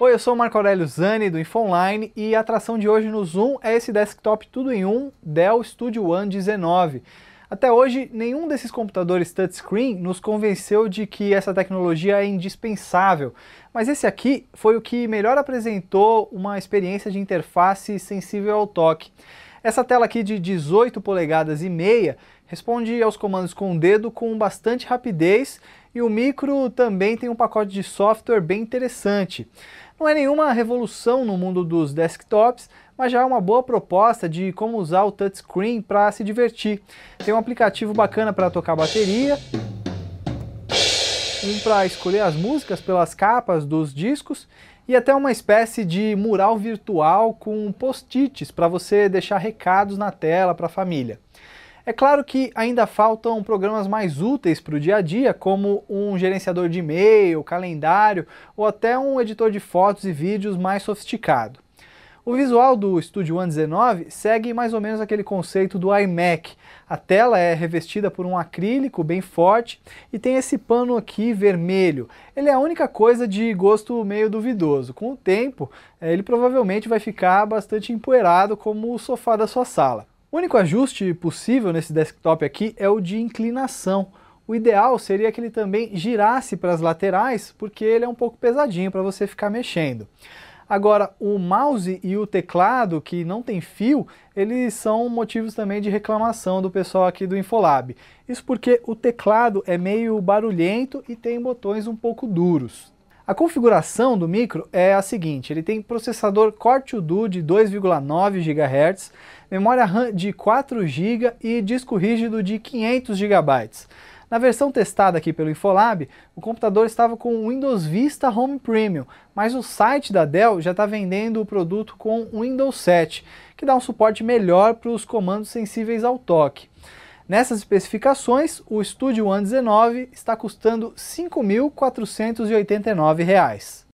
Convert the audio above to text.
Oi, eu sou o Marco Aurélio Zani do InfoOnline e a atração de hoje no Zoom é esse desktop tudo em um Dell Studio One 19. Até hoje, nenhum desses computadores touchscreen nos convenceu de que essa tecnologia é indispensável, mas esse aqui foi o que melhor apresentou uma experiência de interface sensível ao toque. Essa tela aqui de 18 polegadas e meia responde aos comandos com o dedo com bastante rapidez e o micro também tem um pacote de software bem interessante. Não é nenhuma revolução no mundo dos desktops, mas já é uma boa proposta de como usar o touchscreen para se divertir. Tem um aplicativo bacana para tocar bateria, um para escolher as músicas pelas capas dos discos e até uma espécie de mural virtual com post-its para você deixar recados na tela para a família. É claro que ainda faltam programas mais úteis para o dia a dia, como um gerenciador de e-mail, calendário ou até um editor de fotos e vídeos mais sofisticado. O visual do Studio One 19 segue mais ou menos aquele conceito do iMac. A tela é revestida por um acrílico bem forte e tem esse pano aqui vermelho. Ele é a única coisa de gosto meio duvidoso. Com o tempo, eh, ele provavelmente vai ficar bastante empoeirado como o sofá da sua sala. O único ajuste possível nesse desktop aqui é o de inclinação. O ideal seria que ele também girasse para as laterais, porque ele é um pouco pesadinho para você ficar mexendo. Agora, o mouse e o teclado, que não tem fio, eles são motivos também de reclamação do pessoal aqui do Infolab. Isso porque o teclado é meio barulhento e tem botões um pouco duros. A configuração do micro é a seguinte, ele tem processador Core-2-Do de 2,9 GHz, memória RAM de 4 GB e disco rígido de 500 GB. Na versão testada aqui pelo Infolab, o computador estava com Windows Vista Home Premium, mas o site da Dell já está vendendo o produto com Windows 7, que dá um suporte melhor para os comandos sensíveis ao toque. Nessas especificações, o Studio One 19 está custando R$ 5.489.